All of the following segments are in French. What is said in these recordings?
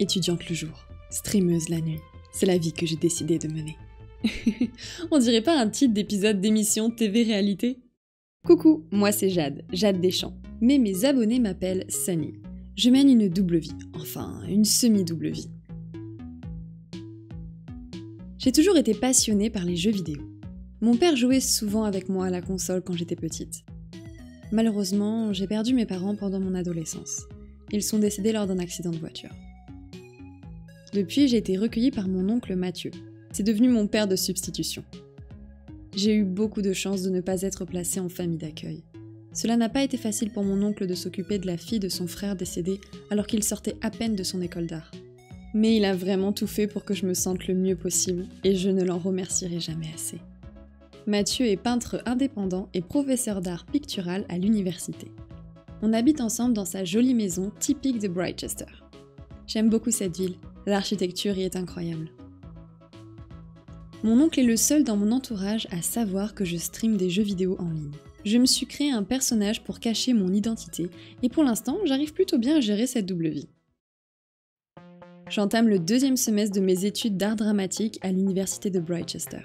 étudiante le jour, streameuse la nuit. C'est la vie que j'ai décidé de mener. On dirait pas un titre d'épisode d'émission TV réalité Coucou, moi c'est Jade, Jade Deschamps. Mais mes abonnés m'appellent Sunny. Je mène une double vie, enfin une semi-double vie. J'ai toujours été passionnée par les jeux vidéo. Mon père jouait souvent avec moi à la console quand j'étais petite. Malheureusement, j'ai perdu mes parents pendant mon adolescence. Ils sont décédés lors d'un accident de voiture. Depuis, j'ai été recueillie par mon oncle Mathieu. C'est devenu mon père de substitution. J'ai eu beaucoup de chance de ne pas être placée en famille d'accueil. Cela n'a pas été facile pour mon oncle de s'occuper de la fille de son frère décédé alors qu'il sortait à peine de son école d'art. Mais il a vraiment tout fait pour que je me sente le mieux possible et je ne l'en remercierai jamais assez. Mathieu est peintre indépendant et professeur d'art pictural à l'université. On habite ensemble dans sa jolie maison typique de Brightchester. J'aime beaucoup cette ville L'architecture y est incroyable. Mon oncle est le seul dans mon entourage à savoir que je stream des jeux vidéo en ligne. Je me suis créé un personnage pour cacher mon identité, et pour l'instant, j'arrive plutôt bien à gérer cette double vie. J'entame le deuxième semestre de mes études d'art dramatique à l'université de Brightchester.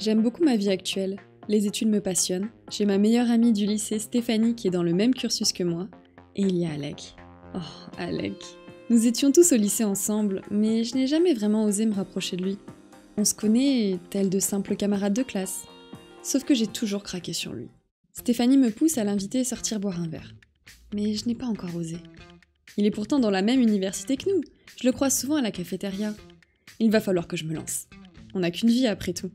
J'aime beaucoup ma vie actuelle, les études me passionnent, j'ai ma meilleure amie du lycée Stéphanie qui est dans le même cursus que moi, et il y a Alec, Oh, Alec. Nous étions tous au lycée ensemble, mais je n'ai jamais vraiment osé me rapprocher de lui. On se connaît, tel de simples camarades de classe. Sauf que j'ai toujours craqué sur lui. Stéphanie me pousse à l'inviter à sortir boire un verre. Mais je n'ai pas encore osé. Il est pourtant dans la même université que nous. Je le croise souvent à la cafétéria. Il va falloir que je me lance. On n'a qu'une vie après tout.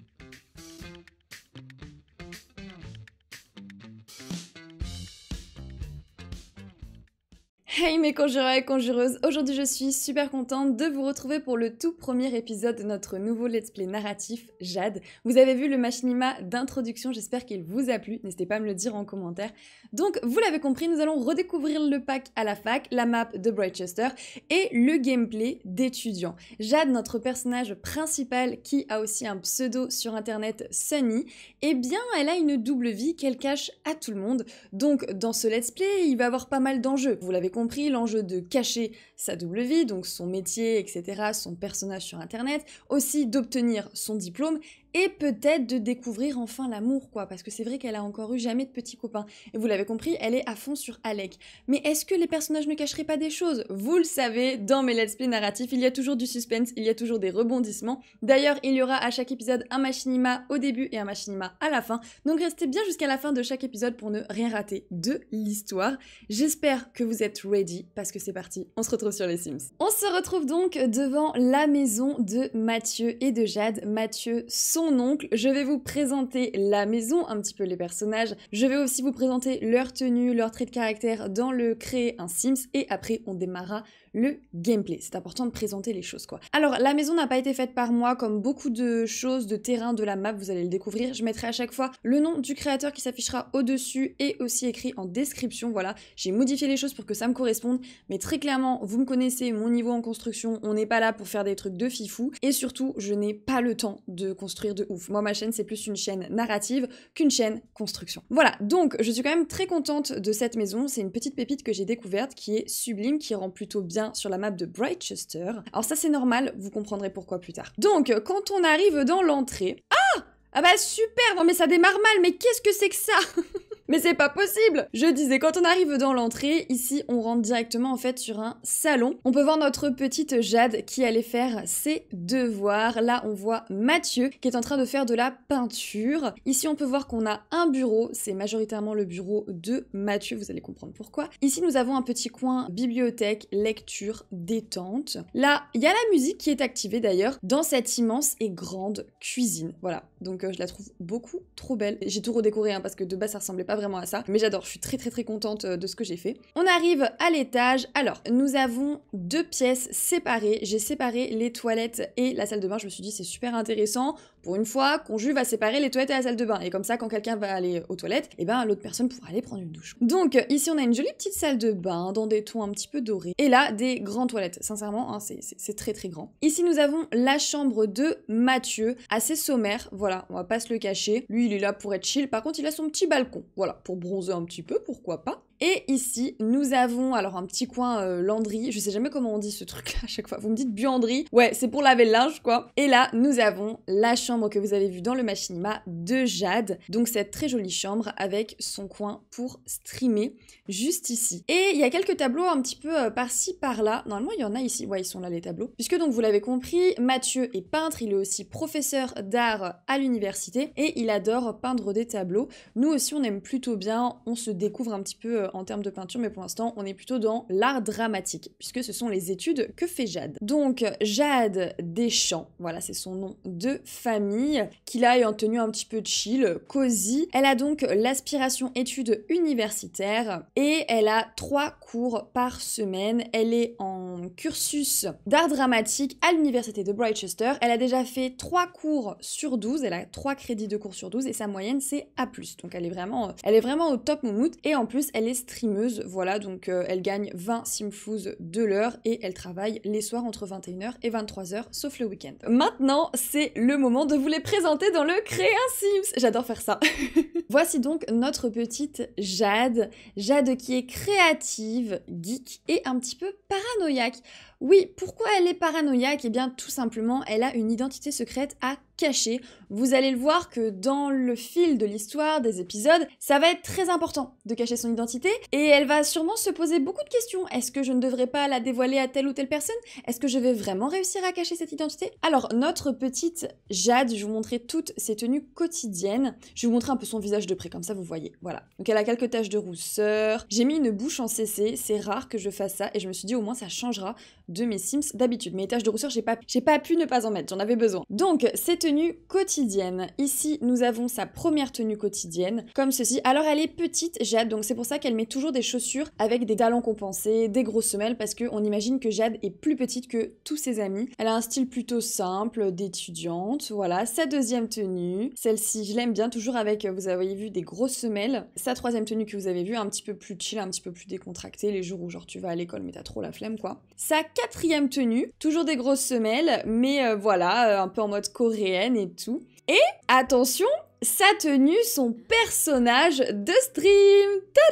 Hey mes conjureurs et conjureuses, aujourd'hui je suis super contente de vous retrouver pour le tout premier épisode de notre nouveau let's play narratif Jade. Vous avez vu le machinima d'introduction, j'espère qu'il vous a plu, n'hésitez pas à me le dire en commentaire. Donc vous l'avez compris, nous allons redécouvrir le pack à la fac, la map de Brightchester et le gameplay d'étudiants. Jade, notre personnage principal qui a aussi un pseudo sur internet Sunny, eh bien elle a une double vie qu'elle cache à tout le monde. Donc dans ce let's play, il va y avoir pas mal d'enjeux, vous l'avez compris l'enjeu de cacher sa double vie, donc son métier, etc., son personnage sur Internet, aussi d'obtenir son diplôme et peut-être de découvrir enfin l'amour, quoi, parce que c'est vrai qu'elle a encore eu jamais de petits copains. Et vous l'avez compris, elle est à fond sur Alec. Mais est-ce que les personnages ne cacheraient pas des choses Vous le savez, dans mes let's play narratifs, il y a toujours du suspense, il y a toujours des rebondissements. D'ailleurs, il y aura à chaque épisode un machinima au début et un machinima à la fin. Donc restez bien jusqu'à la fin de chaque épisode pour ne rien rater de l'histoire. J'espère que vous êtes ready, parce que c'est parti, on se retrouve sur les Sims. On se retrouve donc devant la maison de Mathieu et de Jade. Mathieu, son oncle. Je vais vous présenter la maison, un petit peu les personnages. Je vais aussi vous présenter leur tenue, leur trait de caractère dans le créer un Sims et après on démarra le gameplay. C'est important de présenter les choses quoi. Alors la maison n'a pas été faite par moi comme beaucoup de choses de terrain de la map, vous allez le découvrir. Je mettrai à chaque fois le nom du créateur qui s'affichera au-dessus et aussi écrit en description. Voilà, j'ai modifié les choses pour que ça me corresponde, mais très clairement, vous me connaissez, mon niveau en construction, on n'est pas là pour faire des trucs de fifou et surtout, je n'ai pas le temps de construire de ouf. Moi, ma chaîne, c'est plus une chaîne narrative qu'une chaîne construction. Voilà, donc je suis quand même très contente de cette maison. C'est une petite pépite que j'ai découverte qui est sublime, qui rend plutôt bien sur la map de Brightchester. Alors ça, c'est normal, vous comprendrez pourquoi plus tard. Donc, quand on arrive dans l'entrée... Ah Ah bah super Non mais ça démarre mal, mais qu'est-ce que c'est que ça Mais c'est pas possible Je disais, quand on arrive dans l'entrée, ici on rentre directement en fait sur un salon. On peut voir notre petite Jade qui allait faire ses devoirs. Là on voit Mathieu qui est en train de faire de la peinture. Ici on peut voir qu'on a un bureau, c'est majoritairement le bureau de Mathieu, vous allez comprendre pourquoi. Ici nous avons un petit coin bibliothèque, lecture, détente. Là, il y a la musique qui est activée d'ailleurs dans cette immense et grande cuisine. Voilà, donc euh, je la trouve beaucoup trop belle. J'ai tout redécoré hein, parce que de base ça ressemblait pas vraiment à ça, mais j'adore, je suis très très très contente euh, de ce que j'ai fait. On arrive à l'étage. Alors, nous avons deux pièces séparées. J'ai séparé les toilettes et la salle de bain. Je me suis dit, c'est super intéressant. Pour une fois, Conju va séparer les toilettes et la salle de bain. Et comme ça, quand quelqu'un va aller aux toilettes, et eh ben l'autre personne pourra aller prendre une douche. Donc euh, ici, on a une jolie petite salle de bain dans des tons un petit peu dorés. Et là, des grandes toilettes. Sincèrement, hein, c'est très très grand. Ici, nous avons la chambre de Mathieu, assez sommaire. Voilà, on va pas se le cacher. Lui, il est là pour être chill. Par contre, il a son petit balcon. Voilà, pour bronzer un petit peu, pourquoi pas. Et ici, nous avons alors un petit coin euh, landry. Je sais jamais comment on dit ce truc là à chaque fois. Vous me dites buanderie. Ouais, c'est pour laver le linge, quoi. Et là, nous avons la chambre que vous avez vue dans le machinima de Jade. Donc, cette très jolie chambre avec son coin pour streamer juste ici. Et il y a quelques tableaux un petit peu euh, par-ci, par-là. Normalement, il y en a ici. Ouais, ils sont là, les tableaux. Puisque, donc, vous l'avez compris, Mathieu est peintre. Il est aussi professeur d'art à l'université et il adore peindre des tableaux. Nous aussi, on aime plutôt bien. On se découvre un petit peu euh, en termes de peinture, mais pour l'instant, on est plutôt dans l'art dramatique, puisque ce sont les études que fait Jade. Donc, Jade Deschamps, voilà, c'est son nom de famille, qui là est en tenue un petit peu chill, cosy. Elle a donc l'aspiration études universitaires et elle a trois cours par semaine. Elle est en cursus d'art dramatique à l'université de Brightchester. Elle a déjà fait trois cours sur 12, elle a trois crédits de cours sur 12 et sa moyenne c'est A+. Donc elle est vraiment elle est vraiment au top moumoute et en plus elle est streameuse, voilà, donc euh, elle gagne 20 simfous de l'heure et elle travaille les soirs entre 21h et 23h, sauf le week-end. Maintenant, c'est le moment de vous les présenter dans le Créer un Sims. J'adore faire ça. Voici donc notre petite Jade. Jade qui est créative, geek et un petit peu paranoïaque. Oui, pourquoi elle est paranoïaque Eh bien, tout simplement, elle a une identité secrète à caché, vous allez le voir que dans le fil de l'histoire, des épisodes, ça va être très important de cacher son identité et elle va sûrement se poser beaucoup de questions. Est-ce que je ne devrais pas la dévoiler à telle ou telle personne Est-ce que je vais vraiment réussir à cacher cette identité Alors, notre petite Jade, je vous montrais toutes ses tenues quotidiennes. Je vais vous montrer un peu son visage de près, comme ça vous voyez. Voilà. Donc, elle a quelques taches de rousseur. J'ai mis une bouche en CC, c'est rare que je fasse ça et je me suis dit au moins ça changera de mes Sims d'habitude. Mes taches de rousseur, j'ai pas, pas pu ne pas en mettre, j'en avais besoin. Donc, ces tenues tenue quotidienne. Ici, nous avons sa première tenue quotidienne, comme ceci. Alors, elle est petite, Jade, donc c'est pour ça qu'elle met toujours des chaussures avec des talons compensés, des grosses semelles, parce qu'on imagine que Jade est plus petite que tous ses amis. Elle a un style plutôt simple, d'étudiante, voilà. Sa deuxième tenue, celle-ci, je l'aime bien, toujours avec, vous avez vu, des grosses semelles. Sa troisième tenue que vous avez vu un petit peu plus chill, un petit peu plus décontractée, les jours où genre tu vas à l'école mais t'as trop la flemme, quoi. Sa quatrième tenue, toujours des grosses semelles, mais euh, voilà, euh, un peu en mode coréenne et tout. Et attention, sa tenue, son personnage de stream. Tada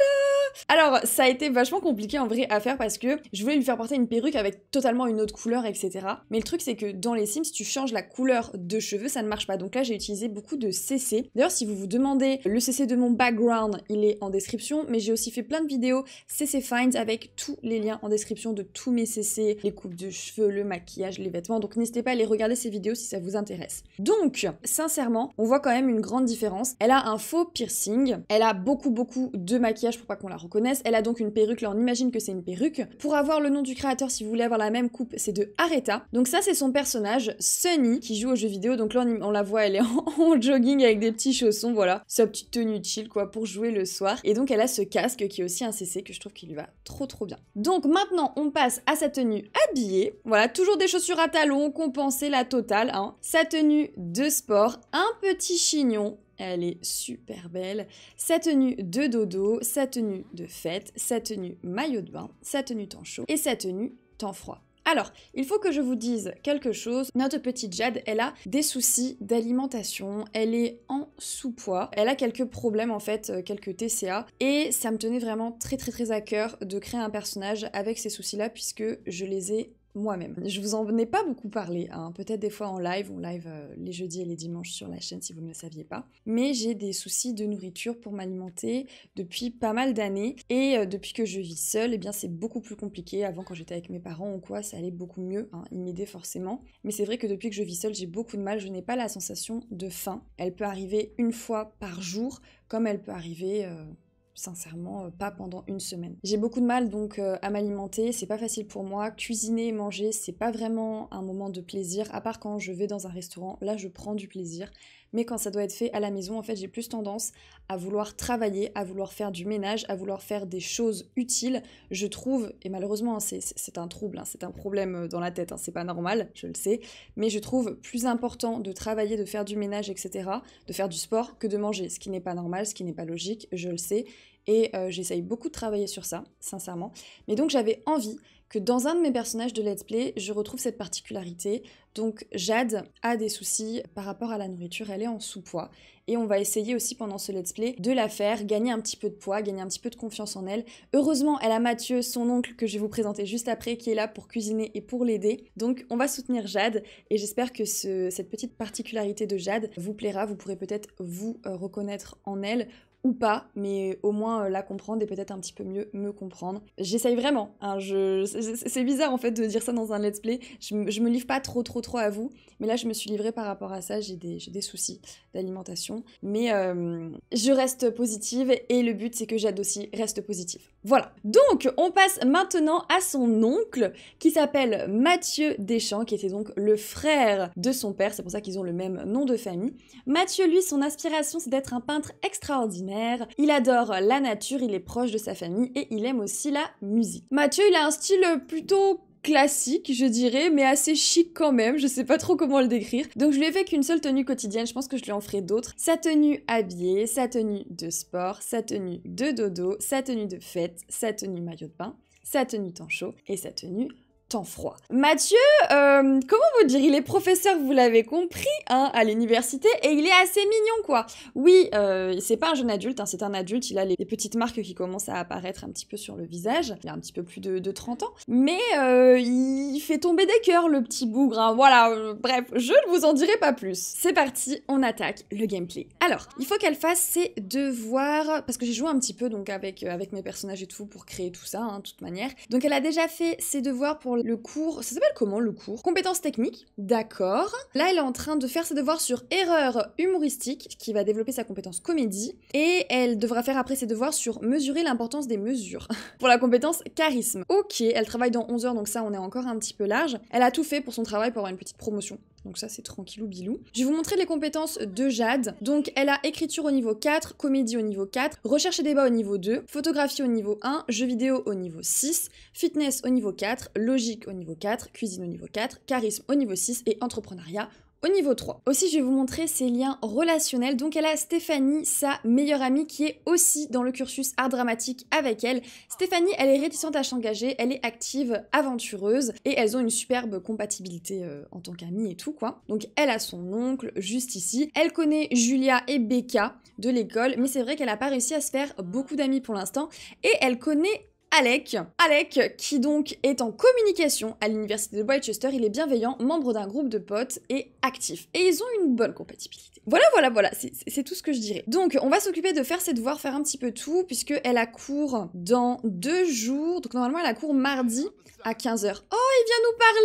Alors, ça a été vachement compliqué en vrai à faire parce que je voulais lui faire porter une perruque avec totalement une autre couleur, etc. Mais le truc, c'est que dans les Sims, si tu changes la couleur de cheveux, ça ne marche pas. Donc là, j'ai utilisé beaucoup de CC. D'ailleurs, si vous vous demandez le CC de mon background, il est en description, mais j'ai aussi fait plein de vidéos CC Finds avec tous les liens en description de tous mes CC, les coupes de cheveux, le maquillage, les vêtements. Donc n'hésitez pas à aller regarder ces vidéos si ça vous intéresse. Donc, sincèrement, on voit quand même une grande différence. Elle a un faux piercing, elle a beaucoup beaucoup de maquillage pour pas qu'on la reconnaisse, elle a donc une perruque, là on imagine que c'est une perruque. Pour avoir le nom du créateur, si vous voulez avoir la même coupe, c'est de Aretha. Donc ça c'est son personnage, Sunny, qui joue aux jeux vidéo, donc là on, la voit, elle est en jogging avec des petits chaussons, voilà, sa petite tenue chill quoi, pour jouer le soir. Et donc elle a ce casque qui est aussi un CC que je trouve qu'il lui va trop trop bien. Donc maintenant on passe à sa tenue habillée, voilà, toujours des chaussures à talons, compensées, la totale, hein. sa tenue de sport, un petit chignon, elle est super belle. Sa tenue de dodo, sa tenue de fête, sa tenue maillot de bain, sa tenue temps chaud et sa tenue temps froid. Alors, il faut que je vous dise quelque chose. Notre petite Jade, elle a des soucis d'alimentation, elle est en sous-poids, elle a quelques problèmes en fait, euh, quelques TCA, et ça me tenait vraiment très très très à cœur de créer un personnage avec ces soucis-là puisque je les ai moi-même. Je vous en ai pas beaucoup parlé, hein. peut-être des fois en live, on live euh, les jeudis et les dimanches sur la chaîne si vous ne le saviez pas. Mais j'ai des soucis de nourriture pour m'alimenter depuis pas mal d'années et euh, depuis que je vis seule, eh bien c'est beaucoup plus compliqué. Avant quand j'étais avec mes parents ou quoi, ça allait beaucoup mieux, hein. ils forcément. Mais c'est vrai que depuis que je vis seule, j'ai beaucoup de mal, je n'ai pas la sensation de faim. Elle peut arriver une fois par jour comme elle peut arriver... Euh, sincèrement euh, pas pendant une semaine. J'ai beaucoup de mal donc euh, à m'alimenter, c'est pas facile pour moi. Cuisiner manger, c'est pas vraiment un moment de plaisir, à part quand je vais dans un restaurant, là je prends du plaisir mais quand ça doit être fait à la maison, en fait, j'ai plus tendance à vouloir travailler, à vouloir faire du ménage, à vouloir faire des choses utiles. Je trouve, et malheureusement, hein, c'est un trouble, hein, c'est un problème euh, dans la tête, hein, c'est pas normal, je le sais, mais je trouve plus important de travailler, de faire du ménage, etc., de faire du sport que de manger, ce qui n'est pas normal, ce qui n'est pas logique, je le sais, et euh, j'essaye beaucoup de travailler sur ça, sincèrement. Mais donc j'avais envie que dans un de mes personnages de Let's Play, je retrouve cette particularité. Donc Jade a des soucis par rapport à la nourriture, elle est en sous-poids. Et on va essayer aussi pendant ce Let's Play de la faire gagner un petit peu de poids, gagner un petit peu de confiance en elle. Heureusement, elle a Mathieu, son oncle, que je vais vous présenter juste après, qui est là pour cuisiner et pour l'aider. Donc on va soutenir Jade et j'espère que cette petite particularité de Jade vous plaira. Vous pourrez peut-être vous euh, reconnaître en elle ou pas, mais au moins euh, la comprendre et peut-être un petit peu mieux me comprendre. J'essaye vraiment. Hein, c'est bizarre en fait de dire ça dans un let's play. Je, me livre pas trop trop trop à vous, mais là je me suis livrée par rapport à ça. J'ai des... soucis d'alimentation, mais euh, je reste positive et le but c'est que Jade aussi reste positive. Voilà. Donc, on passe maintenant à son oncle, qui s'appelle Mathieu Deschamps, qui était donc le frère de son père, c'est pour ça qu'ils ont le même nom de famille. Mathieu, lui, son aspiration, c'est d'être un peintre extraordinaire. Il adore la nature, il est proche de sa famille et il aime aussi la musique. Mathieu, il a un style plutôt classique, je dirais, mais assez chic quand même, je sais pas trop comment le décrire. Donc je lui ai fait qu'une seule tenue quotidienne, je pense que je lui en ferai d'autres. Sa tenue habillée, sa tenue de sport, sa tenue de dodo, sa tenue de fête, sa tenue maillot de bain, sa tenue temps chaud et sa tenue temps froid. Mathieu, euh, comment vous dire, il est professeur, vous l'avez compris, hein, à l'université, et il est assez mignon, quoi. Oui, euh, c'est pas un jeune adulte, hein, c'est un adulte, il a les, petites marques qui commencent à apparaître un petit peu sur le visage, il a un petit peu plus de, 30 ans, mais euh, il fait tomber des cœurs, le petit bougre, hein, voilà, euh, bref, je ne vous en dirai pas plus. C'est parti, on attaque le gameplay. Alors, il faut qu'elle fasse ses devoirs, parce que j'ai joué un petit peu donc avec, avec mes personnages et tout pour créer tout ça, de toute manière. Donc elle a déjà fait ses devoirs pour le cours, ça s'appelle comment le cours Compétences techniques, d'accord. Là, elle est en train de faire ses devoirs sur erreur humoristique, qui va développer sa compétence comédie, et elle devra faire après ses devoirs sur mesurer l'importance des mesures, pour la compétence charisme. Ok, elle travaille dans 11 heures, donc ça, on est encore un petit peu large. Elle a tout fait pour son travail pour avoir une petite promotion. Donc ça, c'est tranquillou bilou. Je vais vous montrer les compétences de Jade. Donc elle a écriture au niveau 4, comédie au niveau 4, recherche et débat au niveau 2, photographie au niveau 1, jeux vidéo au niveau 6, fitness au niveau 4, logique au niveau 4, cuisine au niveau 4, charisme au niveau 6 et entrepreneuriat au au niveau 3, aussi je vais vous montrer ses liens relationnels. Donc elle a Stéphanie, sa meilleure amie, qui est aussi dans le cursus art dramatique avec elle. Stéphanie, elle est réticente à s'engager, elle est active, aventureuse, et elles ont une superbe compatibilité euh, en tant qu'amies et tout quoi. Donc elle a son oncle juste ici. Elle connaît Julia et Becca de l'école, mais c'est vrai qu'elle n'a pas réussi à se faire beaucoup d'amis pour l'instant, et elle connaît Alec. Alec, qui donc est en communication à l'université de Whitechester, il est bienveillant, membre d'un groupe de potes et actif. Et ils ont une bonne compatibilité. Voilà, voilà, voilà, c'est tout ce que je dirais. Donc, on va s'occuper de faire ses devoirs, faire un petit peu tout, puisque elle a cours dans deux jours. Donc, normalement, elle a cours mardi à 15h. Oh, il vient nous parler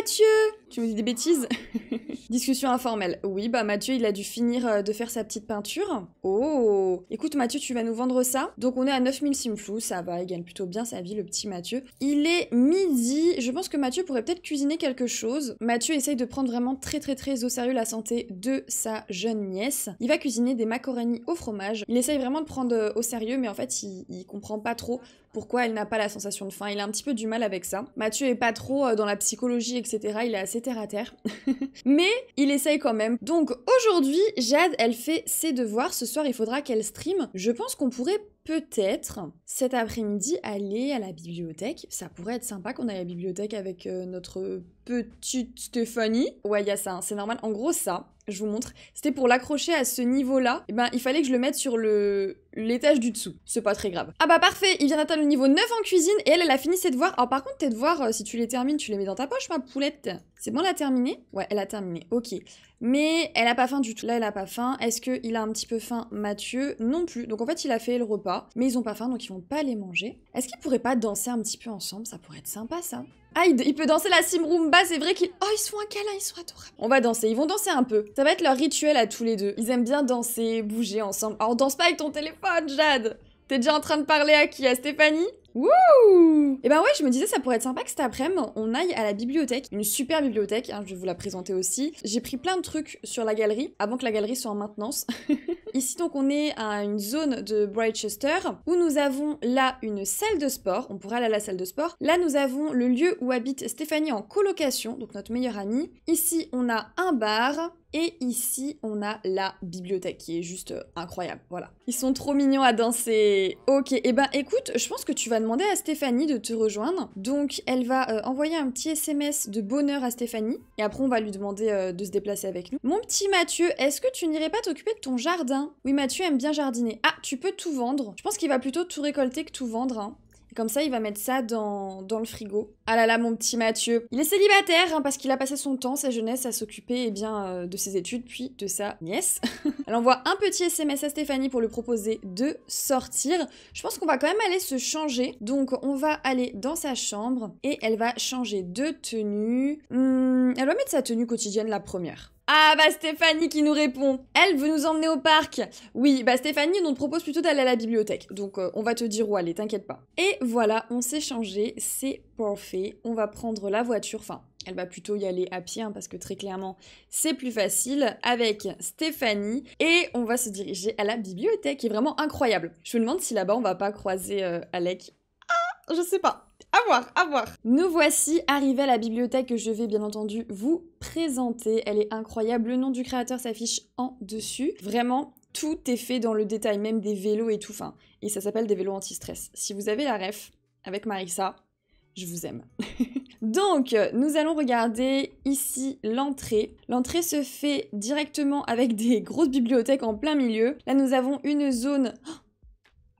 Mathieu Tu me dis des bêtises Discussion informelle. Oui, bah Mathieu, il a dû finir euh, de faire sa petite peinture. Oh Écoute Mathieu, tu vas nous vendre ça Donc on est à 9000 simflou. ça va, il gagne plutôt bien sa vie, le petit Mathieu. Il est midi, je pense que Mathieu pourrait peut-être cuisiner quelque chose. Mathieu essaye de prendre vraiment très très très au sérieux la santé de sa jeune nièce. Il va cuisiner des macaronis au fromage. Il essaye vraiment de prendre euh, au sérieux, mais en fait, il, il comprend pas trop pourquoi elle n'a pas la sensation de faim. Il a un petit peu du mal avec ça. Mathieu est pas trop euh, dans la psychologie, etc. Il est assez terre à terre. Mais il essaye quand même. Donc aujourd'hui, Jade, elle fait ses devoirs. Ce soir, il faudra qu'elle stream. Je pense qu'on pourrait peut-être cet après-midi aller à la bibliothèque. Ça pourrait être sympa qu'on aille à la bibliothèque avec euh, notre petite Stéphanie. Ouais, il y a ça, hein. c'est normal. En gros, ça, je vous montre. C'était pour l'accrocher à ce niveau-là. Et eh ben, il fallait que je le mette sur le l'étage du dessous. C'est pas très grave. Ah bah parfait, il vient d'atteindre le niveau 9 en cuisine et elle, elle a fini ses devoirs. Alors par contre, tes devoirs, euh, si tu les termines, tu les mets dans ta poche, ma poulette. C'est bon, elle a terminé Ouais, elle a terminé, ok. Mais elle a pas faim du tout. Là, elle a pas faim. Est-ce qu'il a un petit peu faim, Mathieu Non plus. Donc en fait, il a fait le repas, mais ils ont pas faim, donc ils vont pas les manger. Est-ce qu'ils pourraient pas danser un petit peu ensemble Ça pourrait être sympa, ça. Ah, il, peut danser la simrumba, c'est vrai qu'il... Oh, ils se font un câlin, ils sont adorables. On va danser, ils vont danser un peu. Ça va être leur rituel à tous les deux. Ils aiment bien danser, bouger ensemble. on danse pas avec ton téléphone, Jade T'es déjà en train de parler à qui À Stéphanie Wouh Et ben ouais, je me disais ça pourrait être sympa que cet après-midi on aille à la bibliothèque, une super bibliothèque, hein, je vais vous la présenter aussi. J'ai pris plein de trucs sur la galerie avant que la galerie soit en maintenance. Ici donc on est à une zone de Brightchester où nous avons là une salle de sport, on pourrait aller à la salle de sport. Là nous avons le lieu où habite Stéphanie en colocation, donc notre meilleure amie. Ici on a un bar, et ici, on a la bibliothèque qui est juste euh, incroyable. Voilà. Ils sont trop mignons à danser. Ok, et eh ben écoute, je pense que tu vas demander à Stéphanie de te rejoindre. Donc, elle va euh, envoyer un petit SMS de bonheur à Stéphanie. Et après, on va lui demander euh, de se déplacer avec nous. Mon petit Mathieu, est-ce que tu n'irais pas t'occuper de ton jardin Oui, Mathieu aime bien jardiner. Ah, tu peux tout vendre. Je pense qu'il va plutôt tout récolter que tout vendre. Hein comme ça, il va mettre ça dans, dans le frigo. Ah là là, mon petit Mathieu. Il est célibataire hein, parce qu'il a passé son temps, sa jeunesse, à s'occuper eh bien, euh, de ses études, puis de sa nièce. Elle envoie un petit SMS à Stéphanie pour lui proposer de sortir. Je pense qu'on va quand même aller se changer. Donc, on va aller dans sa chambre et elle va changer de tenue. Hmm, elle va mettre sa tenue quotidienne la première. Ah bah Stéphanie qui nous répond. Elle veut nous emmener au parc. Oui, bah Stéphanie, on te propose plutôt d'aller à la bibliothèque. Donc euh, on va te dire où aller, t'inquiète pas. Et voilà, on s'est changé, c'est parfait. On va prendre la voiture, enfin, elle va plutôt y aller à pied hein, parce que très clairement c'est plus facile avec Stéphanie et on va se diriger à la bibliothèque qui est vraiment incroyable. Je me demande si là-bas on va pas croiser euh, Alec. Ah, je sais pas. A voir, à voir. Nous voici arrivés à la bibliothèque que je vais bien entendu vous présenter. Elle est incroyable. Le nom du créateur s'affiche en dessus. Vraiment, tout est fait dans le détail, même des vélos et tout. Enfin, et ça s'appelle des vélos anti-stress. Si vous avez la ref avec Marissa, je vous aime. Donc, nous allons regarder ici l'entrée. L'entrée se fait directement avec des grosses bibliothèques en plein milieu. Là, nous avons une zone...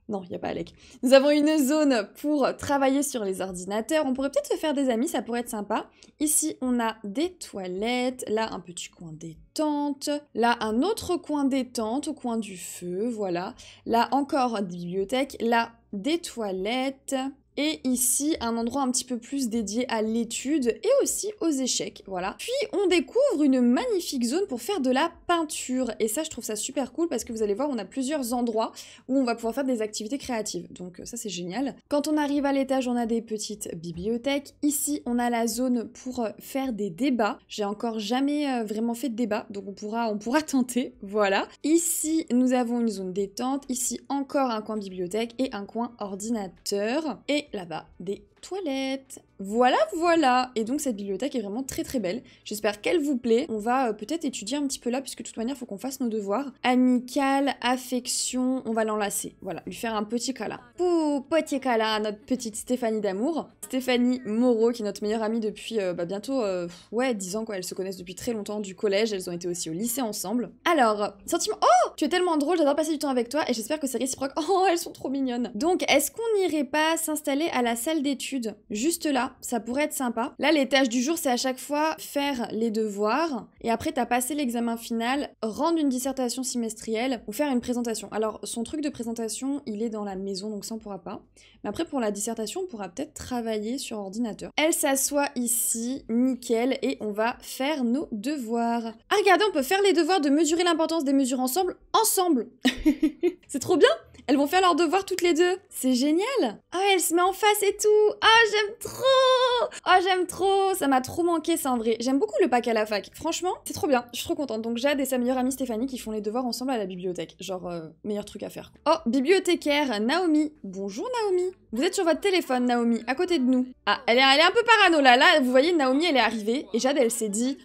Non, il n'y a pas Alec. Nous avons une zone pour travailler sur les ordinateurs. On pourrait peut-être se faire des amis, ça pourrait être sympa. Ici, on a des toilettes. Là, un petit coin détente. Là, un autre coin détente au coin du feu, voilà. Là, encore des bibliothèque. Là, des toilettes et ici un endroit un petit peu plus dédié à l'étude et aussi aux échecs, voilà. Puis on découvre une magnifique zone pour faire de la peinture et ça je trouve ça super cool parce que vous allez voir on a plusieurs endroits où on va pouvoir faire des activités créatives donc ça c'est génial. Quand on arrive à l'étage on a des petites bibliothèques, ici on a la zone pour euh, faire des débats, j'ai encore jamais euh, vraiment fait de débat donc on pourra, on pourra tenter, voilà. Ici nous avons une zone détente, ici encore un coin bibliothèque et un coin ordinateur et là-bas des toilettes. Voilà, voilà Et donc cette bibliothèque est vraiment très très belle. J'espère qu'elle vous plaît. On va euh, peut-être étudier un petit peu là, puisque de toute manière, faut qu'on fasse nos devoirs. Amical, affection, on va l'enlacer. Voilà, lui faire un petit câlin. Pou, petit câlin à notre petite Stéphanie d'amour. Stéphanie Moreau, qui est notre meilleure amie depuis euh, bah, bientôt, euh, ouais, 10 ans quoi. Elles se connaissent depuis très longtemps du collège, elles ont été aussi au lycée ensemble. Alors, sentiment... Oh Tu es tellement drôle, j'adore passer du temps avec toi et j'espère que c'est réciproque. Oh, elles sont trop mignonnes Donc, est-ce qu'on n'irait pas s'installer à la salle d'études, juste là ça, pourrait être sympa. Là, les tâches du jour, c'est à chaque fois faire les devoirs et après, t'as passé l'examen final, rendre une dissertation semestrielle ou faire une présentation. Alors, son truc de présentation, il est dans la maison, donc ça, on pourra pas. Mais après, pour la dissertation, on pourra peut-être travailler sur ordinateur. Elle s'assoit ici, nickel, et on va faire nos devoirs. Ah, regardez, on peut faire les devoirs de mesurer l'importance des mesures ensemble, ensemble C'est trop bien elles vont faire leurs devoirs toutes les deux. C'est génial. oh, elle se met en face et tout. oh, j'aime trop. oh, j'aime trop. Ça m'a trop manqué ça en vrai. J'aime beaucoup le pack à la fac. Franchement, c'est trop bien. Je suis trop contente. Donc Jade et sa meilleure amie Stéphanie qui font les devoirs ensemble à la bibliothèque. Genre euh, meilleur truc à faire. Oh, bibliothécaire Naomi. Bonjour Naomi. Vous êtes sur votre téléphone Naomi, à côté de nous. Ah, elle est, elle un peu parano là. Là, vous voyez Naomi, elle est arrivée et Jade elle s'est dit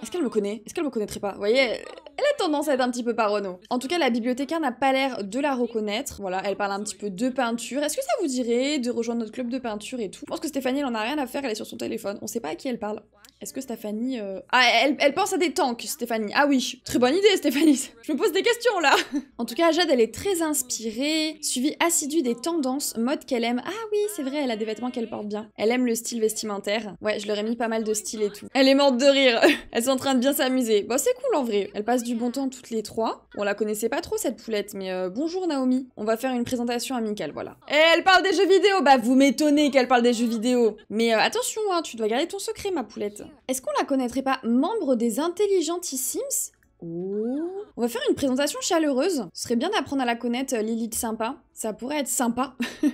est-ce qu'elle me connaît Est-ce qu'elle me connaîtrait pas Vous voyez, elle a tendance à être un petit peu parano. En tout cas, la bibliothécaire n'a pas l'air de la reconnaître. Voilà, elle parle un petit peu de peinture. Est-ce que ça vous dirait de rejoindre notre club de peinture et tout Je pense que Stéphanie, elle en a rien à faire, elle est sur son téléphone. On sait pas à qui elle parle. Est-ce que Stéphanie... Euh, ah, elle, pense à des tanks, Stéphanie. Ah oui, très bonne idée, Stéphanie. Je me pose des questions, là. En tout cas, Jade, elle est très inspirée, suivie assidue des tendances, mode qu'elle aime. Ah oui, c'est vrai, elle a des vêtements qu'elle porte bien. Elle aime le style vestimentaire. Ouais, je leur ai mis pas mal de style et tout. Elle est morte de rire. Elles sont en train de bien s'amuser. Bon, bah, c'est cool, en vrai. Elles passent du bon temps toutes les trois. On la connaissait pas trop, cette poulette, mais euh, bonjour, Naomi. On va faire une présentation amicale, voilà. Et eh, elle parle des jeux vidéo Bah, vous m'étonnez qu'elle parle des jeux vidéo. Mais euh, attention, hein, tu dois garder ton secret, ma poulette. Est-ce qu'on la connaîtrait pas membre des Intelligentissimes on va faire une présentation chaleureuse. Ce serait bien d'apprendre à la connaître, euh, Lilith Sympa. Ça pourrait être sympa.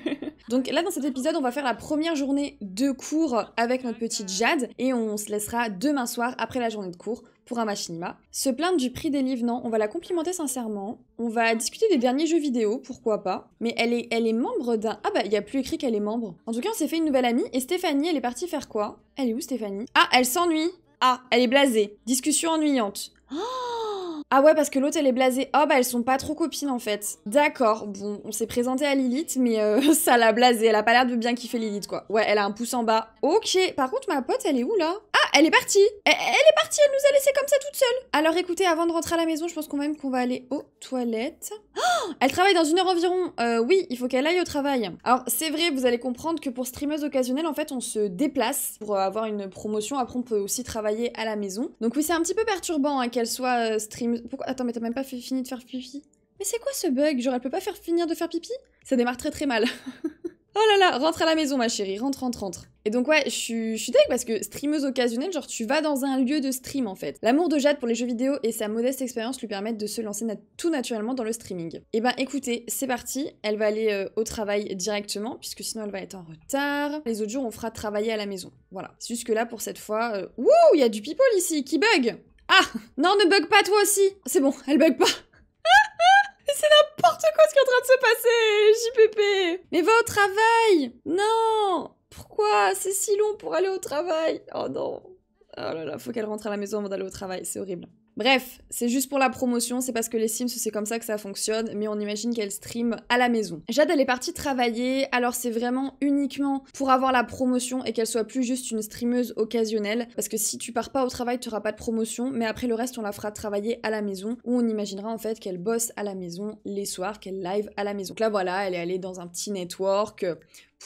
Donc là, dans cet épisode, on va faire la première journée de cours avec notre petite Jade et on se laissera demain soir après la journée de cours pour un machinima. Se plaindre du prix des livres, non, on va la complimenter sincèrement. On va discuter des derniers jeux vidéo, pourquoi pas. Mais elle est, elle est membre d'un... Ah bah, il n'y a plus écrit qu'elle est membre. En tout cas, on s'est fait une nouvelle amie et Stéphanie, elle est partie faire quoi Elle est où Stéphanie Ah, elle s'ennuie Ah, elle est blasée. Discussion ennuyante. Oh ah ouais, parce que l'autre elle est blasée. Oh bah elles sont pas trop copines en fait. D'accord, bon, on s'est présenté à Lilith, mais euh, ça l'a blasée. Elle a pas l'air de bien kiffer Lilith quoi. Ouais, elle a un pouce en bas. Ok, par contre ma pote elle est où là elle est partie elle, est partie, elle nous a laissé comme ça toute seule Alors écoutez, avant de rentrer à la maison, je pense quand même qu'on va aller aux toilettes. Oh elle travaille dans une heure environ euh, Oui, il faut qu'elle aille au travail. Alors c'est vrai, vous allez comprendre que pour streameuse occasionnelle, en fait, on se déplace pour avoir une promotion. Après, on peut aussi travailler à la maison. Donc oui, c'est un petit peu perturbant hein, qu'elle soit euh, streameuse... Pourquoi Attends, mais t'as même pas fini de faire pipi mais c'est quoi ce bug Genre elle peut pas faire finir de faire pipi Ça démarre très très mal. Oh là là, rentre à la maison ma chérie, rentre, rentre, rentre. Et donc ouais, je suis, je parce que streameuse occasionnelle, genre tu vas dans un lieu de stream en fait. L'amour de Jade pour les jeux vidéo et sa modeste expérience lui permettent de se lancer tout naturellement dans le streaming. Et eh ben écoutez, c'est parti, elle va aller euh, au travail directement puisque sinon elle va être en retard. Les autres jours on fera travailler à la maison. Voilà. C'est juste que là pour cette fois, euh, wouh, il y a du people ici qui bug. Ah, non ne bug pas toi aussi. C'est bon, elle bug pas c'est n'importe quoi ce qui est en train de se passer, JPP Mais va au travail Non Pourquoi C'est si long pour aller au travail Oh non Oh là là, faut qu'elle rentre à la maison avant d'aller au travail, c'est horrible. Bref, c'est juste pour la promotion, c'est parce que les Sims, c'est comme ça que ça fonctionne, mais on imagine qu'elle stream à la maison. Jade, elle est partie travailler, alors c'est vraiment uniquement pour avoir la promotion et qu'elle soit plus juste une streameuse occasionnelle, parce que si tu pars pas au travail, tu auras pas de promotion, mais après le reste, on la fera travailler à la maison, où on imaginera en fait qu'elle bosse à la maison les soirs, qu'elle live à la maison. Donc là, voilà, elle est allée dans un petit network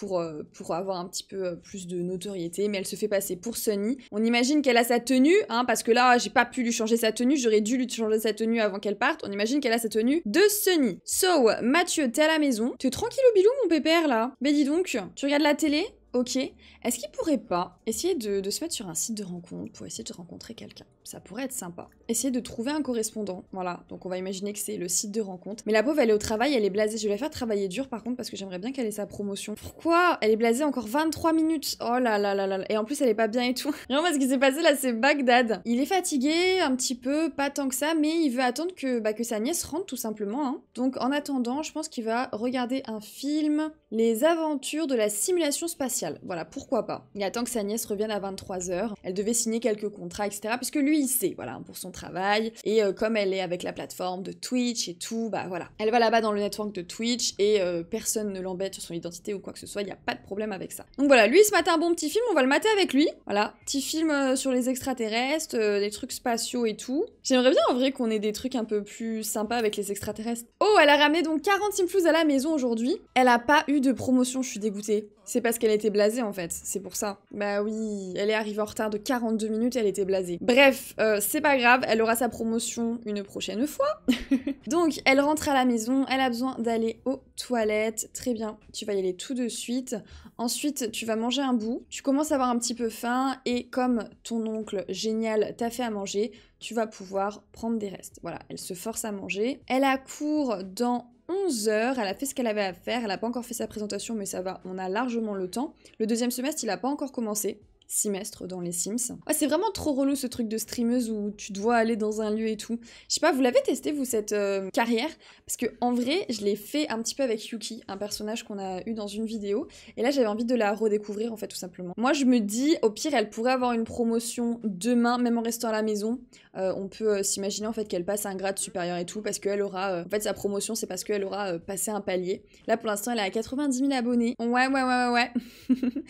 euh, pour, avoir un petit peu euh, plus de notoriété, mais elle se fait passer pour Sunny. On imagine qu'elle a sa tenue, hein, parce que là, j'ai pas pu lui changer sa tenue, j'aurais dû lui changer sa tenue avant qu'elle parte. On imagine qu'elle a sa tenue de Sunny. So, Mathieu, t'es à la maison. T'es tranquille au bilou, mon pépère, là Mais ben, dis donc, tu regardes la télé Ok, est-ce qu'il pourrait pas essayer de, se mettre sur un site de rencontre pour essayer de rencontrer quelqu'un Ça pourrait être sympa. Essayer de trouver un correspondant, voilà. Donc on va imaginer que c'est le site de rencontre. Mais la pauvre, elle est au travail, elle est blasée. Je vais la faire travailler dur par contre parce que j'aimerais bien qu'elle ait sa promotion. Pourquoi Elle est blasée encore 23 minutes. Oh là là là là. Et en plus, elle est pas bien et tout. mais ce qui s'est passé là, c'est Bagdad. Il est fatigué un petit peu, pas tant que ça, mais il veut attendre que, bah, que sa nièce rentre tout simplement. Hein. Donc en attendant, je pense qu'il va regarder un film les aventures de la simulation spatiale. Voilà, pourquoi pas. Il attend que sa nièce revienne à 23h. Elle devait signer quelques contrats, etc. puisque lui, il sait, voilà, hein, pour son travail. Et euh, comme elle est avec la plateforme de Twitch et tout, bah voilà. Elle va là-bas dans le network de Twitch et euh, personne ne l'embête sur son identité ou quoi que ce soit. Il n'y a pas de problème avec ça. Donc voilà, lui, ce matin, un bon petit film. On va le mater avec lui. Voilà, petit film euh, sur les extraterrestres, des trucs spatiaux et tout. J'aimerais bien en vrai qu'on ait des trucs un peu plus sympas avec les extraterrestres. Oh, elle a ramené donc 40 simflous à la maison aujourd'hui. Elle a pas eu de promotion, je suis dégoûtée. C'est parce qu'elle était blasée en fait, c'est pour ça. Bah oui, elle est arrivée en retard de 42 minutes et elle était blasée. Bref, euh, c'est pas grave, elle aura sa promotion une prochaine fois. Donc, elle rentre à la maison, elle a besoin d'aller aux toilettes. Très bien, tu vas y aller tout de suite. Ensuite, tu vas manger un bout, tu commences à avoir un petit peu faim et comme ton oncle génial t'a fait à manger, tu vas pouvoir prendre des restes. Voilà, elle se force à manger. Elle a cours dans 11 heures, elle a fait ce qu'elle avait à faire, elle n'a pas encore fait sa présentation, mais ça va, on a largement le temps. Le deuxième semestre, il n'a pas encore commencé, semestre dans les Sims. Ah, c'est vraiment trop relou ce truc de streameuse où tu dois aller dans un lieu et tout. Je sais pas, vous l'avez testé vous cette euh, carrière Parce que en vrai, je l'ai fait un petit peu avec Yuki, un personnage qu'on a eu dans une vidéo. Et là, j'avais envie de la redécouvrir en fait, tout simplement. Moi, je me dis, au pire, elle pourrait avoir une promotion demain, même en restant à la maison. Euh, on peut euh, s'imaginer en fait qu'elle passe un grade supérieur et tout parce qu'elle aura, euh, en fait, sa promotion, c'est parce qu'elle aura passé un palier. Là, pour l'instant, elle a 90 000 abonnés. Ouais, ouais, ouais, ouais. ouais.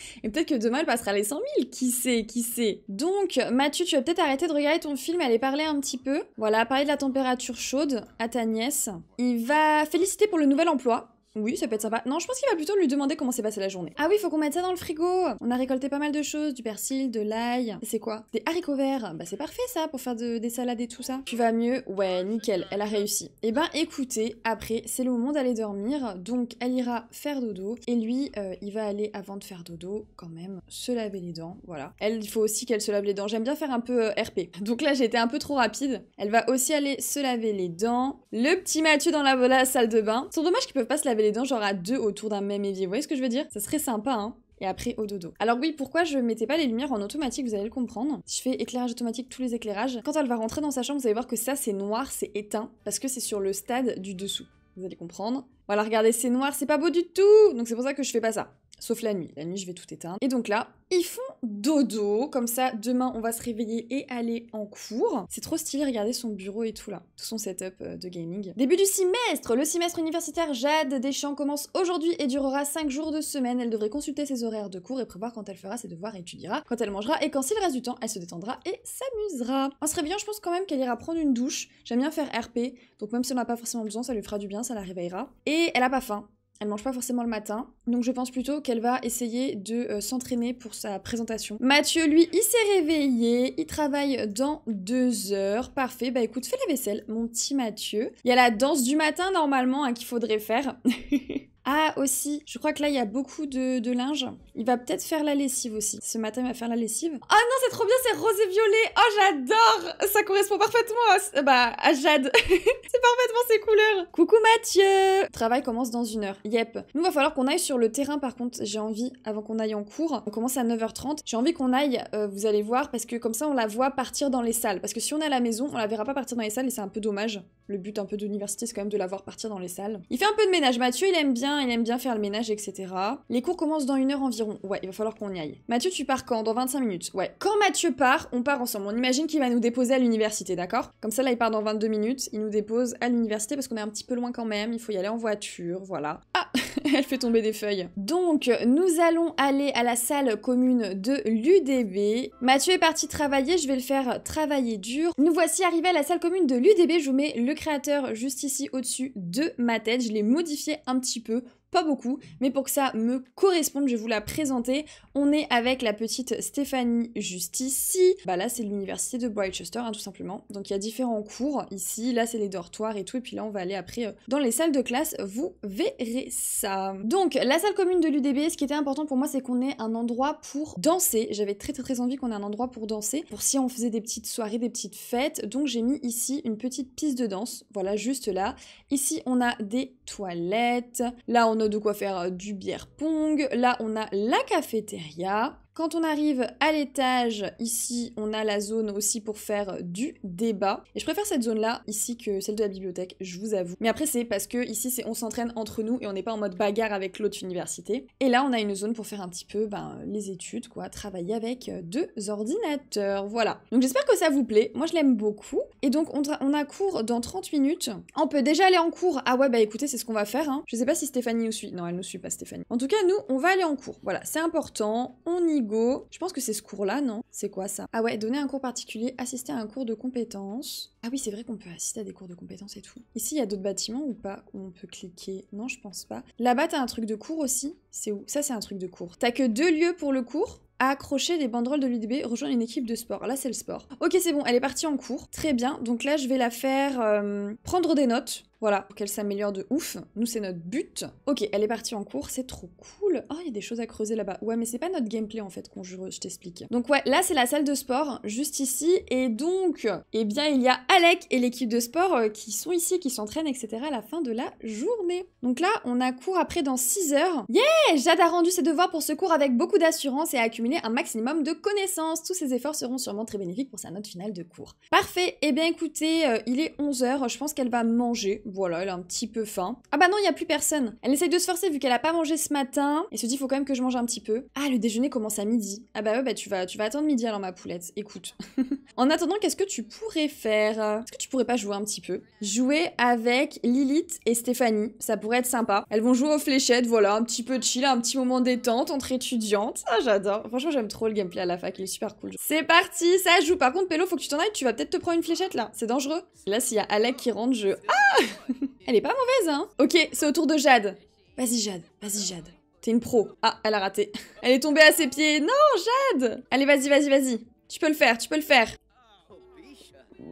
et peut-être que demain, elle passera les 100 000. Qui sait, qui sait. Donc, Mathieu, tu vas peut-être arrêter de regarder ton film, aller parler un petit peu. Voilà, parler de la température chaude à ta nièce. Il va féliciter pour le nouvel emploi. Oui, ça peut être sympa. Non, je pense qu'il va plutôt lui demander comment s'est passée la journée. Ah oui, faut qu'on mette ça dans le frigo. On a récolté pas mal de choses, du persil, de l'ail. C'est quoi Des haricots verts. Bah c'est parfait ça pour faire des salades et tout ça. Tu vas mieux Ouais, nickel, elle a réussi. Eh ben écoutez, après, c'est le moment d'aller dormir. Donc elle ira faire dodo et lui, euh, il va aller avant de faire dodo quand même se laver les dents. Voilà. Elle, il faut aussi qu'elle se lave les dents. J'aime bien faire un peu euh, RP. Donc là, j'ai été un peu trop rapide. Elle va aussi aller se laver les dents. Le petit Mathieu dans la, la salle de bain. C'est dommage qu'ils peuvent pas se laver les genre à deux autour d'un même évier. Vous voyez ce que je veux dire Ça serait sympa, hein et après au dodo. Alors oui, pourquoi je mettais pas les lumières en automatique, vous allez le comprendre. je fais éclairage automatique, tous les éclairages, quand elle va rentrer dans sa chambre, vous allez voir que ça c'est noir, c'est éteint, parce que c'est sur le stade du dessous. Vous allez comprendre. Voilà, regardez, c'est noir, c'est pas beau du tout Donc c'est pour ça que je fais pas ça. Sauf la nuit. La nuit, je vais tout éteindre. Et donc là, ils font dodo. Comme ça, demain, on va se réveiller et aller en cours. C'est trop stylé, regardez son bureau et tout là. Tout son setup euh, de gaming. Début du semestre Le semestre universitaire Jade Deschamps commence aujourd'hui et durera 5 jours de semaine. Elle devrait consulter ses horaires de cours et prévoir quand elle fera ses devoirs et étudiera, quand elle mangera et quand s'il reste du temps, elle se détendra et s'amusera. En se réveillant, je pense quand même qu'elle ira prendre une douche. J'aime bien faire RP, donc même si on n'a pas forcément besoin, ça lui fera du bien, ça la réveillera. Et elle a pas faim. Elle mange pas forcément le matin. Donc je pense plutôt qu'elle va essayer de euh, s'entraîner pour sa présentation. Mathieu, lui, il s'est réveillé. Il travaille dans deux heures. Parfait. Bah écoute, fais la vaisselle, mon petit Mathieu. Il y a la danse du matin normalement hein, qu'il faudrait faire. Ah aussi, je crois que là il y a beaucoup de, linge. Il va peut-être faire la lessive aussi. Ce matin il va faire la lessive. Oh non c'est trop bien, c'est rose et violet. Oh j'adore, ça correspond parfaitement à, bah, à Jade. c'est parfaitement ses couleurs. Coucou Mathieu. travail commence dans une heure. Yep. Nous va falloir qu'on aille sur le terrain par contre. J'ai envie avant qu'on aille en cours. On commence à 9h30. J'ai envie qu'on aille. Euh, vous allez voir parce que comme ça on la voit partir dans les salles. Parce que si on est à la maison on la verra pas partir dans les salles et c'est un peu dommage. Le but un peu d'université c'est quand même de la voir partir dans les salles. Il fait un peu de ménage Mathieu. Il aime bien il aime bien faire le ménage, etc. Les cours commencent dans une heure environ. Ouais, il va falloir qu'on y aille. Mathieu, tu pars quand Dans 25 minutes. Ouais. Quand Mathieu part, on part ensemble. On imagine qu'il va nous déposer à l'université, d'accord Comme ça, là, il part dans 22 minutes. Il nous dépose à l'université parce qu'on est un petit peu loin quand même. Il faut y aller en voiture, voilà. Ah elle fait tomber des feuilles. Donc, nous allons aller à la salle commune de l'UDB. Mathieu est parti travailler, je vais le faire travailler dur. Nous voici arrivés à la salle commune de l'UDB. Je vous mets le créateur juste ici au-dessus de ma tête. Je l'ai modifié un petit peu pas beaucoup, mais pour que ça me corresponde, je vais vous la présenter. On est avec la petite Stéphanie juste ici. Bah là, c'est l'université de Brightchester, hein, tout simplement. Donc il y a différents cours ici. Là, c'est les dortoirs et tout. Et puis là, on va aller après euh, dans les salles de classe. Vous verrez ça. Donc, la salle commune de l'UDB, ce qui était important pour moi, c'est qu'on ait un endroit pour danser. J'avais très très très envie qu'on ait un endroit pour danser, pour si on faisait des petites soirées, des petites fêtes. Donc j'ai mis ici une petite piste de danse. Voilà, juste là. Ici, on a des toilettes. Là, on on a de quoi faire euh, du bière pong. Là, on a la cafétéria. Quand on arrive à l'étage, ici, on a la zone aussi pour faire du débat. Et je préfère cette zone-là ici que celle de la bibliothèque, je vous avoue. Mais après, c'est parce que ici, on s'entraîne entre nous et on n'est pas en mode bagarre avec l'autre université. Et là, on a une zone pour faire un petit peu ben, les études, quoi, travailler avec deux ordinateurs. Voilà. Donc j'espère que ça vous plaît. Moi, je l'aime beaucoup. Et donc, on, a cours dans 30 minutes. On peut déjà aller en cours. Ah ouais, bah écoutez, c'est ce qu'on va faire. Je hein. Je sais pas si Stéphanie nous suit. Non, elle nous suit pas, Stéphanie. En tout cas, nous, on va aller en cours. Voilà, c'est important. On y je pense que c'est ce cours-là, non C'est quoi ça Ah ouais, donner un cours particulier, assister à un cours de compétences. Ah oui, c'est vrai qu'on peut assister à des cours de compétences et tout. Ici, il y a d'autres bâtiments ou pas où on peut cliquer Non, je pense pas. Là-bas, t'as un truc de cours aussi. C'est où Ça, c'est un truc de cours. T'as que deux lieux pour le cours accrocher des banderoles de l'UDB, rejoindre une équipe de sport. Là, c'est le sport. Ok, c'est bon, elle est partie en cours. Très bien. Donc là, je vais la faire euh, prendre des notes. Voilà, pour qu'elle s'améliore de ouf. Nous, c'est notre but. Ok, elle est partie en cours, c'est trop cool. Oh, il y a des choses à creuser là-bas. Ouais, mais c'est pas notre gameplay en fait, je t'explique. Donc ouais, là c'est la salle de sport, juste ici. Et donc, eh bien, il y a Alec et l'équipe de sport euh, qui sont ici, qui s'entraînent, etc. à la fin de la journée. Donc là, on a cours après dans 6 heures. Yeah Jade a rendu ses devoirs pour ce cours avec beaucoup d'assurance et a accumulé un maximum de connaissances. Tous ses efforts seront sûrement très bénéfiques pour sa note finale de cours. Parfait. Eh bien, écoutez, euh, il est 11 heures. Je pense qu'elle va manger. Voilà, elle a un petit peu faim. Ah bah non, il n'y a plus personne. Elle essaye de se forcer vu qu'elle a pas mangé ce matin et se dit faut quand même que je mange un petit peu. Ah le déjeuner commence à midi. Ah bah ouais bah tu vas tu vas attendre midi alors ma poulette. Écoute. en attendant qu'est-ce que tu pourrais faire Est-ce que tu pourrais pas jouer un petit peu Jouer avec Lilith et Stéphanie, ça pourrait être sympa. Elles vont jouer aux fléchettes, voilà un petit peu de chill, un petit moment détente entre étudiantes. Ah j'adore. Franchement j'aime trop le gameplay à la fac, il est super cool. C'est parti, ça joue. Par contre Pélo faut que tu t'en ailles, tu vas peut-être te prendre une fléchette là. C'est dangereux. Là s'il y a Alec qui rentre je. Ah Elle est pas mauvaise hein. Ok c'est au tour de Jade. Vas-y Jade, vas-y Jade une pro. Ah, elle a raté. Elle est tombée à ses pieds. Non, Jade Allez, vas-y, vas-y, vas-y. Tu peux le faire, tu peux le faire.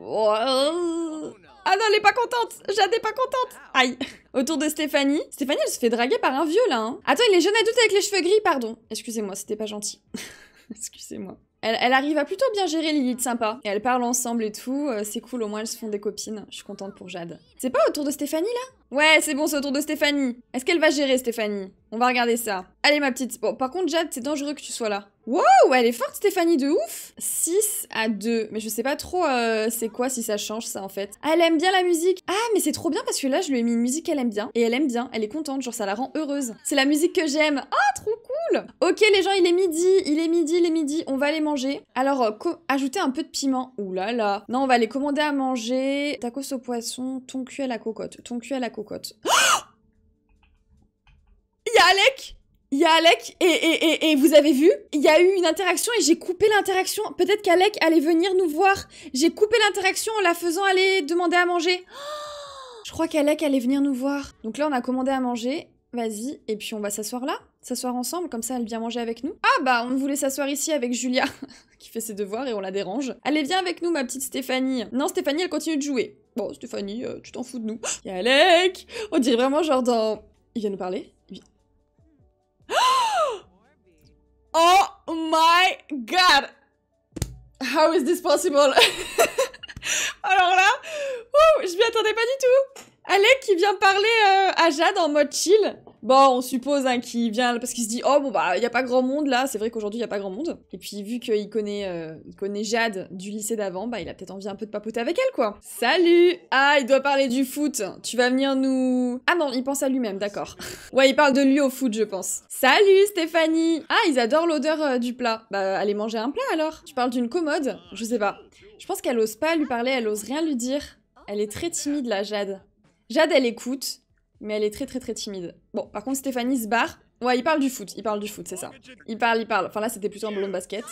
Ah non, elle est pas contente Jade est pas contente Aïe Autour de Stéphanie. Stéphanie, elle se fait draguer par un vieux, là. Hein. Attends, il est jeune adulte avec les cheveux gris, pardon. Excusez-moi, c'était pas gentil. Excusez-moi. Elle, arrive à plutôt bien gérer Lilith, sympa. Et Elles parlent ensemble et tout, euh, c'est cool, au moins elles se font des copines. Je suis contente pour Jade. C'est pas autour de Stéphanie là Ouais, c'est bon, c'est autour de Stéphanie. Est-ce qu'elle va gérer Stéphanie On va regarder ça. Allez ma petite. Bon, par contre Jade, c'est dangereux que tu sois là. Wow, elle est forte Stéphanie de ouf 6 à 2, mais je sais pas trop euh, c'est quoi si ça change ça en fait. elle aime bien la musique Ah mais c'est trop bien parce que là je lui ai mis une musique qu'elle aime bien, et elle aime bien, elle est contente, genre ça la rend heureuse. C'est la musique que j'aime Ah trop cool Ok les gens, il est midi, il est midi, il est midi, on va aller manger. Alors, euh, ajouter un peu de piment, ouh là là Non, on va les commander à manger, tacos au poisson, ton cul à la cocotte, ton cul à la cocotte. Oh Y'a Alec il Alec et, et, et, vous avez vu, il y a eu une interaction et j'ai coupé l'interaction. Peut-être qu'Alec allait venir nous voir. J'ai coupé l'interaction en la faisant aller demander à manger. je crois qu'Alec allait venir nous voir. Donc là, on a commandé à manger. Vas-y, et puis on va s'asseoir là, s'asseoir ensemble, comme ça elle vient manger avec nous. Ah bah, on voulait s'asseoir ici avec Julia, qui fait ses devoirs et on la dérange. Allez, viens avec nous, ma petite Stéphanie. Non, Stéphanie, elle continue de jouer. Bon, Stéphanie, euh, tu t'en fous de nous. Alec On dirait vraiment genre dans... Il vient nous parler Oh my god! How is this possible? Alors là, je m'y attendais pas du tout. Alec qui vient parler euh, à Jade en mode chill. Bon, on suppose hein, qu'il vient parce qu'il se dit oh bon bah il y a pas grand monde là. C'est vrai qu'aujourd'hui il y a pas grand monde. Et puis vu qu'il connaît, euh, il connaît Jade du lycée d'avant, bah il a peut-être envie un peu de papoter avec elle quoi. Salut. Ah il doit parler du foot. Tu vas venir nous. Ah non il pense à lui-même, d'accord. ouais il parle de lui au foot je pense. Salut Stéphanie. Ah ils adorent l'odeur euh, du plat. Bah allez manger un plat alors. Tu parles d'une commode. Je sais pas. Je pense qu'elle ose pas lui parler, elle ose rien lui dire. Elle est très timide la Jade. Jade, elle écoute, mais elle est très très très timide. Bon, par contre, Stéphanie se barre. Ouais, il parle du foot, il parle du foot, c'est ça. Il parle, il parle. Enfin là, c'était plutôt un ballon de basket.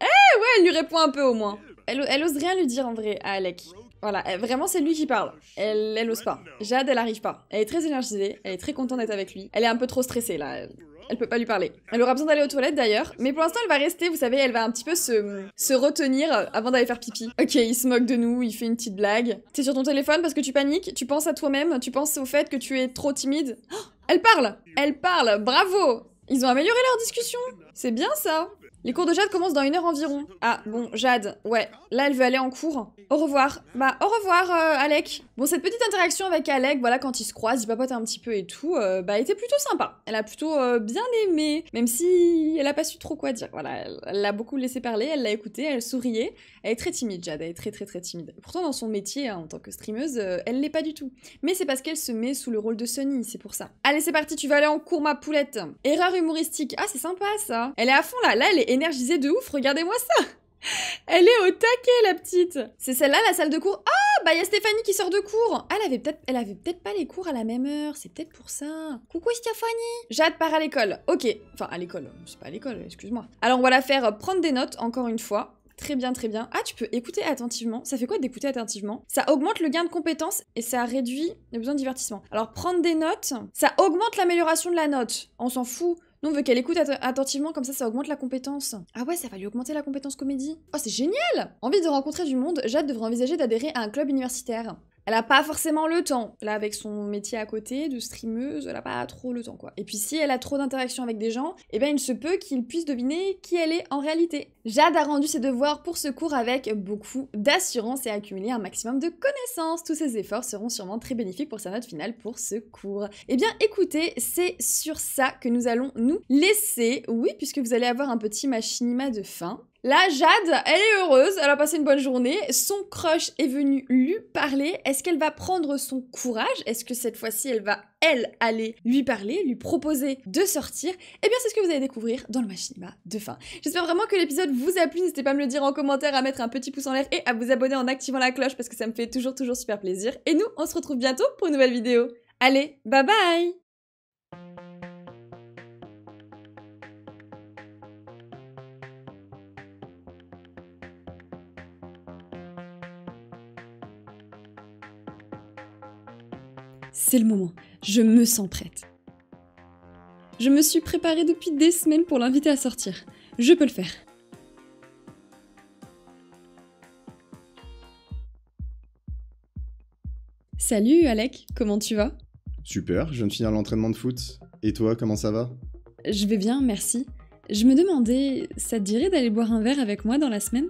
Eh ouais, elle lui répond un peu au moins. Elle, elle ose rien lui dire en vrai à Alec. Voilà, eh, vraiment c'est lui qui parle. Elle, elle ose pas. Jade, elle arrive pas. Elle est très énergisée, elle est très contente d'être avec lui. Elle est un peu trop stressée là. Elle peut pas lui parler. Elle aura besoin d'aller aux toilettes d'ailleurs, mais pour l'instant elle va rester, vous savez, elle va un petit peu se, retenir euh, avant d'aller faire pipi. Ok, il se moque de nous, il fait une petite blague. T'es sur ton téléphone parce que tu paniques, tu penses à toi-même, tu penses au fait que tu es trop timide. elle parle Elle parle Bravo Ils ont amélioré leur discussion C'est bien ça les cours de Jade commencent dans une heure environ. Ah, bon, Jade, ouais, là elle veut aller en cours. Au revoir. Bah, au revoir, euh, Alec. Bon, cette petite interaction avec Alec, voilà, quand ils se croisent, ils papotent un petit peu et tout, euh, bah, était plutôt sympa. Elle a plutôt euh, bien aimé, même si elle a pas su trop quoi dire. Voilà, elle l'a beaucoup laissé parler, elle l'a écouté, elle souriait. Elle est très timide, Jade, elle est très très très timide. Pourtant, dans son métier, hein, en tant que streameuse, elle l'est pas du tout. Mais c'est parce qu'elle se met sous le rôle de Sunny, c'est pour ça. Allez, c'est parti, tu vas aller en cours, ma poulette. Erreur humoristique. Ah, c'est sympa ça. Elle est à fond là, là, elle est énergisée de ouf, regardez-moi ça elle est au taquet, la petite C'est celle-là, la salle de cours Ah, bah il y a Stéphanie qui sort de cours Elle avait peut-être elle avait peut-être pas les cours à la même heure, c'est peut-être pour ça. Coucou Stéphanie Jade part à l'école, ok. Enfin, à l'école, c'est pas à l'école, excuse-moi. Alors on va la faire euh, prendre des notes, encore une fois. Très bien, très bien. Ah, tu peux écouter attentivement. Ça fait quoi d'écouter attentivement Ça augmente le gain de compétences et ça réduit le besoin de divertissement. Alors, prendre des notes, ça augmente l'amélioration de la note. On s'en fout on veut qu'elle écoute attentivement, comme ça, ça augmente la compétence. Ah ouais, ça va lui augmenter la compétence comédie. Oh, c'est génial Envie de rencontrer du monde, Jade devrait envisager d'adhérer à un club universitaire. Elle a pas forcément le temps. Là, avec son métier à côté de streameuse, elle a pas trop le temps, quoi. Et puis, si elle a trop d'interactions avec des gens, eh bien, il se peut qu'ils puissent deviner qui elle est en réalité. Jade a rendu ses devoirs pour ce cours avec beaucoup d'assurance et a accumulé un maximum de connaissances. Tous ses efforts seront sûrement très bénéfiques pour sa note finale pour ce cours. Eh bien écoutez, c'est sur ça que nous allons nous laisser. Oui, puisque vous allez avoir un petit machinima de fin. Là, Jade, elle est heureuse, elle a passé une bonne journée, son crush est venu lui parler, est-ce qu'elle va prendre son courage Est-ce que cette fois-ci, elle va elle allait lui parler, lui proposer de sortir, et eh bien c'est ce que vous allez découvrir dans le machinima de fin. J'espère vraiment que l'épisode vous a plu, n'hésitez pas à me le dire en commentaire, à mettre un petit pouce en l'air et à vous abonner en activant la cloche parce que ça me fait toujours toujours super plaisir. Et nous, on se retrouve bientôt pour une nouvelle vidéo. Allez, bye bye c'est le moment. Je me sens prête. Je me suis préparée depuis des semaines pour l'inviter à sortir. Je peux le faire. Salut Alec, comment tu vas Super, je viens de finir l'entraînement de foot. Et toi, comment ça va Je vais bien, merci. Je me demandais, ça te dirait d'aller boire un verre avec moi dans la semaine